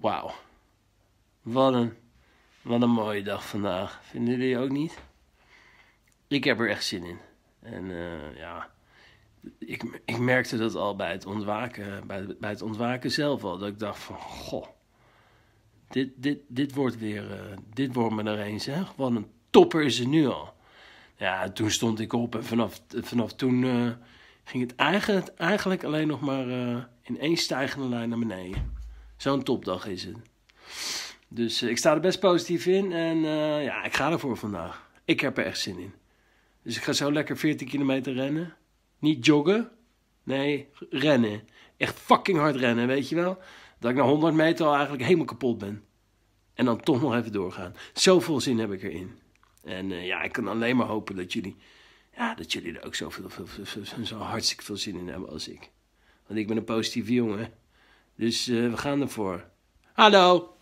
Wauw. Wat een, wat een mooie dag vandaag. Vinden jullie ook niet? Ik heb er echt zin in. En eh, ja, ik, ik merkte dat al bij het ontwaken, bij, bij het ontwaken zelf al. Dat ik dacht van, goh, dit, dit, dit wordt weer, eh, dit wordt me er eens, hè. Wat een topper is het nu al. Ja, toen stond ik op en vanaf, vanaf toen eh, ging het eigenlijk, eigenlijk alleen nog maar in één stijgende lijn naar beneden. Zo'n topdag is het. Dus eh, ik sta er best positief in en eh, ja, ik ga ervoor vandaag. Ik heb er echt zin in. Dus ik ga zo lekker 14 kilometer rennen. Niet joggen. Nee, rennen. Echt fucking hard rennen, weet je wel? Dat ik na 100 meter al eigenlijk helemaal kapot ben. En dan toch nog even doorgaan. Zoveel zin heb ik erin. En eh, ja, ik kan alleen maar hopen dat jullie, ja, dat jullie er ook zoveel, zo hartstikke veel zin in hebben als ik. Want ik ben een positieve jongen. Dus eh, we gaan ervoor. Hallo!